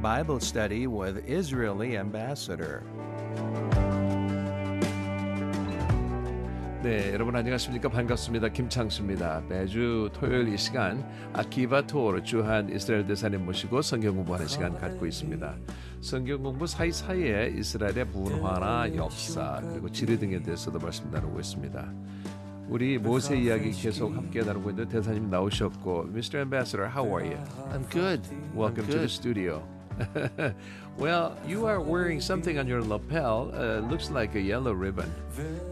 Bible study with Israeli ambassador. 네, 여러분 안녕하십니까? 반갑습니다. 김창수입니다. 매주 토요일 이 시간 아키바 토르 주한 이스라엘 대사님 모시고 성경 공부하는 시간 갖고 있습니다. 성경 공부 사이사이에 이스라엘의 문화나 역사 그리고 지리 등에 대해서도 말씀 나누고 있습니다. 우리 모세 이야기 계속 함께 나누고 있는데 대사님 나오셨고 Mr. Ambassador, how are you? I'm good. Welcome I'm good. to the studio. well, you are wearing something on your lapel. Uh, looks like a yellow ribbon.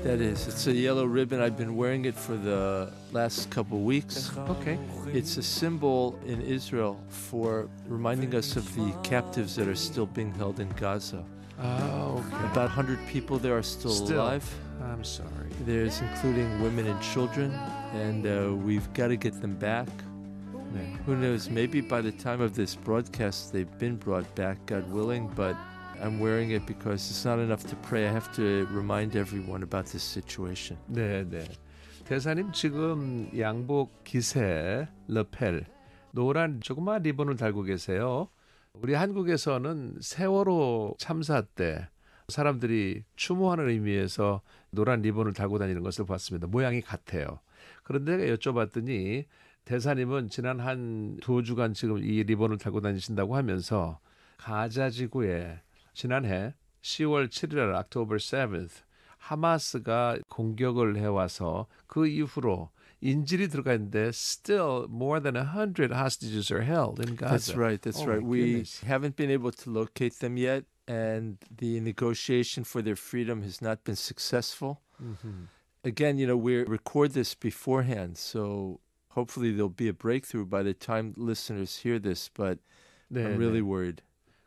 That is. It's a yellow ribbon. I've been wearing it for the last couple weeks. Okay. It's a symbol in Israel for reminding us of the captives that are still being held in Gaza. Oh, okay. About 100 people there are still, still alive. I'm sorry. There's including women and children, and uh, we've got to get them back. Yeah. Who knows? Maybe by the time of this broadcast, they've been brought back, God willing, but I'm wearing it because it's not enough to pray. I have to remind everyone about this situation. 네, 네. 대사님 지금 양복 기세 러펠 노란 조그마한 리본을 달고 계세요. 우리 한국에서는 세월호 참사 때 사람들이 추모하는 의미에서 노란 리본을 달고 다니는 것을 봤습니다. 모양이 같아요. 그런데 여쭤봤더니 대사님은 지난 한 두 주간 지금 이 리본을 달고 다니신다고 하면서 가자지구에 지난해 10월 7일 October 7th 하마스가 공격을 해와서 그 이후로 인질이 들어가 있는데 still more than 100 hostages are held in Gaza. That's right. That's oh right. We haven't been able to locate them yet and the negotiation for their freedom has not been successful. Mm-hmm. Again, you know, we record this beforehand, so hopefully there'll be a breakthrough by the time listeners hear this, but 네, I'm really worried.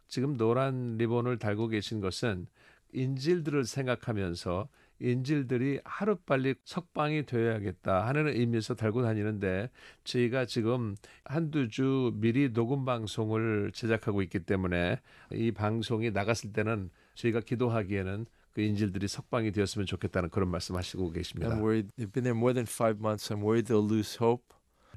지금 노란 리본을 달고 계신 것은 인질들을 생각하면서 인질들이 하루빨리 석방이 되어야겠다 하는 의미에서 달고 다니는데 저희가 지금 한두 주 미리 녹음 방송을 제작하고 있기 때문에 이 방송이 나갔을 때는 저희가 기도하기에는 그 인질들이 석방이 되었으면 좋겠다는 그런 말씀하시고 계십니다. I'm worried. They've been there more than five months. I'm worried they'll lose hope.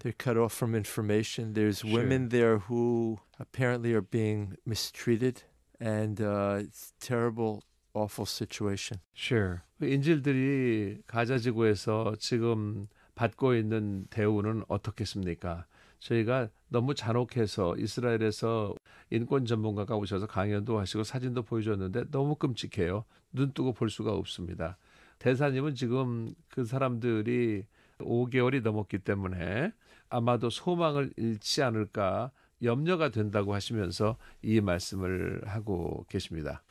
They're cut off from information. There's sure. women there who apparently are being mistreated, and uh, it's terrible, awful situation. Sure. 인질들이 가자지구에서 지금 받고 있는 대우는 어떻겠습니까? 저희가 너무 잔혹해서 이스라엘에서 인권 전문가가 오셔서 강연도 하시고 사진도 보여줬는데 너무 끔찍해요. 눈 뜨고 볼 수가 없습니다. 대사님은 지금 그 사람들이 5개월이 넘었기 때문에 아마도 소망을 잃지 않을까 염려가 된다고 하시면서 이 말씀을 하고 계십니다.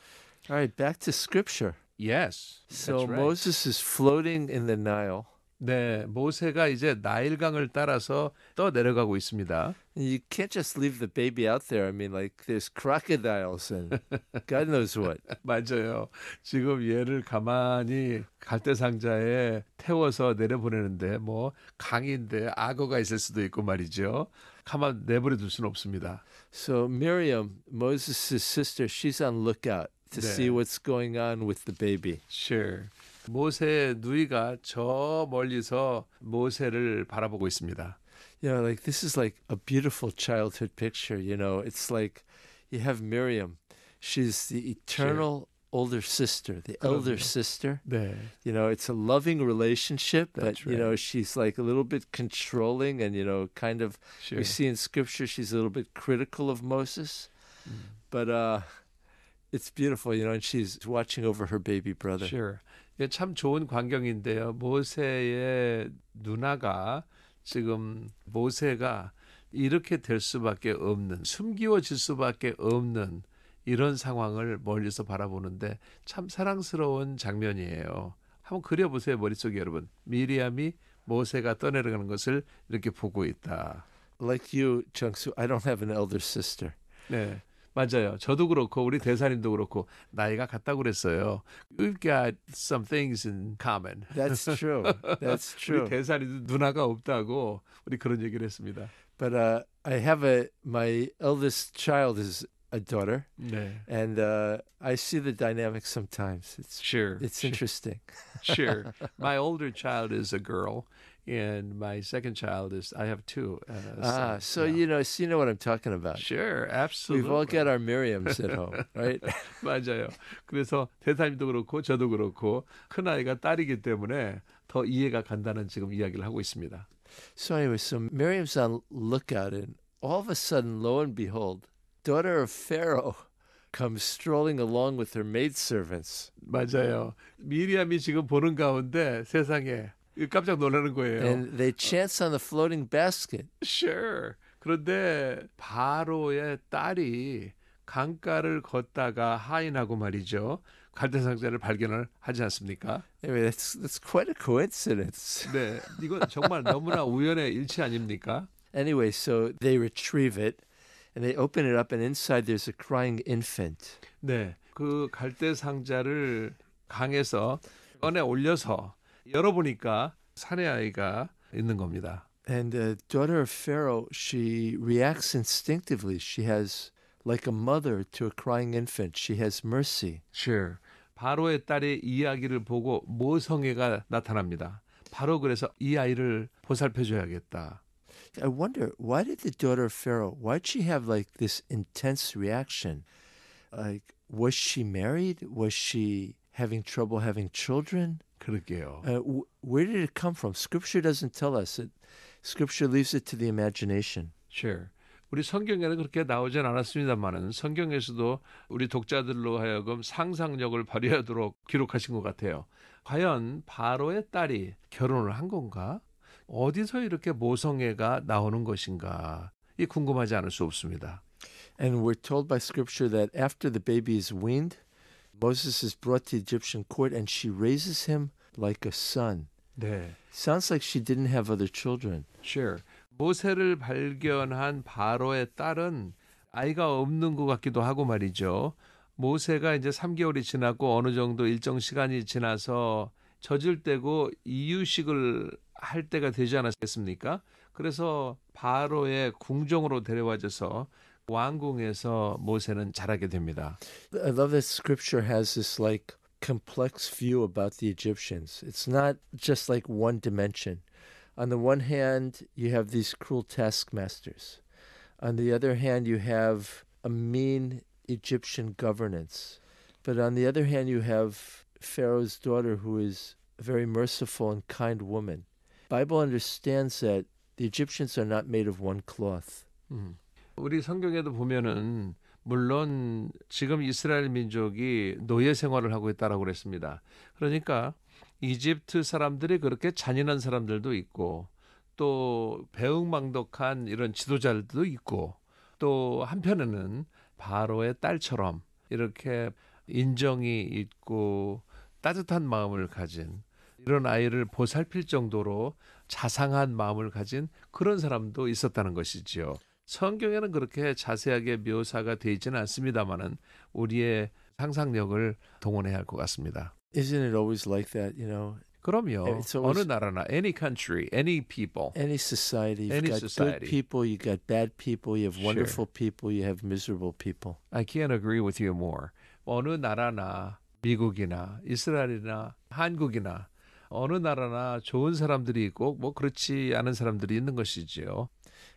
All right, back to scripture. Yes. So right. Moses is floating in the Nile. 네, 모세가 이제 나일강을 따라서 떠 내려가고 있습니다. You can't just leave the baby out there. I mean, like there's crocodiles and God knows what. 맞아요. 지금 얘를 가만히 갈대 상자에 태워서 내려보내는데 뭐 강인데 악어가 있을 수도 있고 말이죠. 가만 내버려 둘 수는 없습니다. So Miriam, Moses' sister, she's on lookout to 네. see what's going on with the baby. Sure. 모세 누이가 저 멀리서 모세를 바라보고 있습니다. you know, like this is like a beautiful childhood picture. You know, it's like you have Miriam. She's the eternal sure. older sister, the elder sister. Yeah. You know, it's a loving relationship, That's but right. you know, she's like a little bit controlling and you know, kind of sure. we see in scripture she's a little bit critical of Moses. Mm. But uh it's beautiful, you know, and she's watching over her baby brother. Sure. 참 좋은 광경인데요. 모세의 누나가 지금 모세가 이렇게 될 수밖에 없는 숨기워질 수밖에 없는 이런 상황을 멀리서 바라보는데 참 사랑스러운 장면이에요. 한번 그려보세요 머릿속에 여러분. 미리암이 모세가 떠내려가는 것을 이렇게 보고 있다. Like you, Jungsu, I don't have an elder sister. 네. 맞아요. 저도 그렇고 우리 대사님도 그렇고 나이가 같다고 그랬어요. We've got some things in common. That's true. That's true. 우리 대사님도 누나가 없다고 우리 그런 얘기를 했습니다. But uh, I have a my eldest child is a daughter. 네. And uh, I see the dynamic sometimes. It's sure. It's sure. interesting. sure. My older child is a girl and my second child is I have two. Uh, ah, so, so you know, so you know what I'm talking about. Sure, absolutely. We've all got our Miriams at home, right? 맞아요. 그래서 대사님도 그렇고 저도 그렇고 큰 아이가 딸이기 때문에 더 이해가 간다는 지금 이야기를 하고 있습니다. So anyway, so Miriam's on lookout, and all of a sudden, lo and behold, daughter of Pharaoh. comes strolling along with her maid servants. 맞아요. 미리암이 지금 보는 가운데 세상에 깜짝 놀라는 거예요. And they chance on the floating basket. Sure. 그런데 바로의 딸이 강가를 걷다가 하인하고 말이죠. 갈대 상자를 발견을 하지 않습니까? Anyway, that's, that's quite a coincidence. 네, 이건 정말 너무나 우연의 일치 아닙니까? Anyway, so they retrieve it and they open it up and inside there's a crying infant. 네, 그 갈대 상자를 강에서 꺼내 올려서 열어보니까 사내 아이가 있는 겁니다. And the daughter of Pharaoh, she reacts instinctively. She has, like a mother to a crying infant, she has mercy. Sure. 바로의 딸의 이야기를 보고 모성애가 나타납니다. 바로 그래서 이 아이를 보살펴줘야겠다. I wonder why did the daughter of Pharaoh? Why did she have like this intense reaction? Like, was she married? Was she having trouble having children? 그러게요. Uh, where did it come from? Scripture doesn't tell us. It, scripture leaves it to the imagination. Sure. 우리 성경에는 그렇게 나오진 않았습니다만은 성경에서도 우리 독자들로 하여금 상상력을 발휘하도록 기록하신 것 같아요. 과연 바로의 딸이 결혼을 한 건가? 어디서 이렇게 모성애가 나오는 것인가? 이 궁금하지 않을 수 없습니다. And we're told by scripture that after the baby is weaned, Moses is brought to the Egyptian court and she raises him like a son. 네. Sounds like she didn't have other children. Sure. 모세를 발견한 바로의 딸은 아이가 없는 것 같기도 하고 말이죠. 모세가 이제 3개월이 지나고 어느 정도 일정 시간이 지나서 젖을 때고 이유식을 할 때가 되지 않았겠습니까? 그래서 바로의 궁정으로 데려와져서 왕궁에서 모세는 자라게 됩니다. I love that scripture has this like complex view about the Egyptians. It's not just like one dimension. On the one hand, you have these cruel taskmasters. On the other hand, you have a mean Egyptian governance. But on the other hand, you have Pharaoh's daughter who is a very merciful and kind woman. Bible understands that the Egyptians are not made of one cloth. Mm. 우리 성경에도 보면은 물론 지금 이스라엘 민족이 노예 생활을 하고 있다라고 그랬습니다. 그러니까 이집트 사람들이 그렇게 잔인한 사람들도 있고 또배웅망덕한 이런 지도자들도 있고 또 한편에는 바로의 딸처럼 이렇게 인정이 있고 따뜻한 마음을 가진 이런 아이를 보살필 정도로 자상한 마음을 가진 그런 사람도 있었다는 것이지요. 성경에는 그렇게 자세하게 묘사가 되지는 않습니다만은 우리의 상상력을 동원해야 할 것 같습니다. Isn't it always like that, you know? 그럼요. 어느 나라나 any country, any people, any society. You've any got society. good people, you've got bad people, you have wonderful sure. people, you have miserable people. I can't agree with you more. 어느 나라나 미국이나 이스라엘이나 한국이나 어느 나라나 좋은 사람들이 있고 뭐 그렇지 않은 사람들이 있는 것이지요.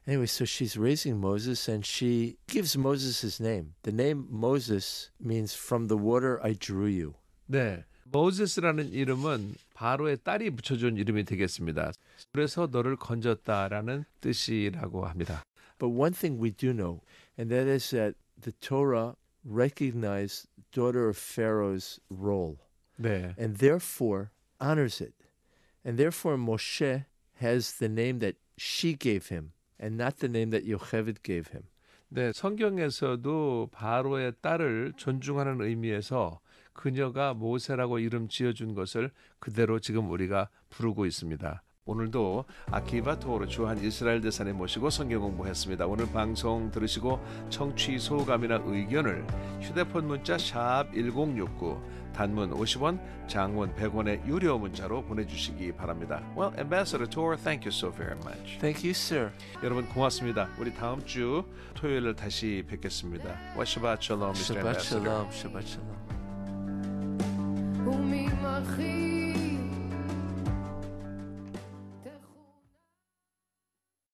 Anyway, so she's raising Moses and she gives Moses his name. The name Moses means from the water I drew you. 네. 모세스라는 이름은 바로의 딸이 붙여준 이름이 되겠습니다. 그래서 너를 건졌다라는 뜻이라고 합니다. But one thing we do know, and that is that the Torah recognized daughter of Pharaoh's role. 네. And therefore honors it. And therefore Moshe has the name that she gave him. and not the name that Yocheved gave him. 네, 성경에서도 바로의 딸을 존중하는 의미에서 그녀가 모세라고 이름 지어준 것을 그대로 지금 우리가 부르고 있습니다. 오늘도 아키바 토로 주한 이스라엘 대산에 모시고 성경 공부했습니다. 오늘 방송 들으시고 청취 소감이나 의견을 휴대폰 문자 1069, 단문 50원, 장문 100원의 유료 문자로 보내주시기 바랍니다. Well, Ambassador Tour, thank you so very much. Thank you, sir. 여러분 고맙습니다. 우리 다음 주 토요일에 다시 뵙겠습니다. Shabbat shalom, Mr. Shabbat Ambassador. Shalom, Shabbat shalom.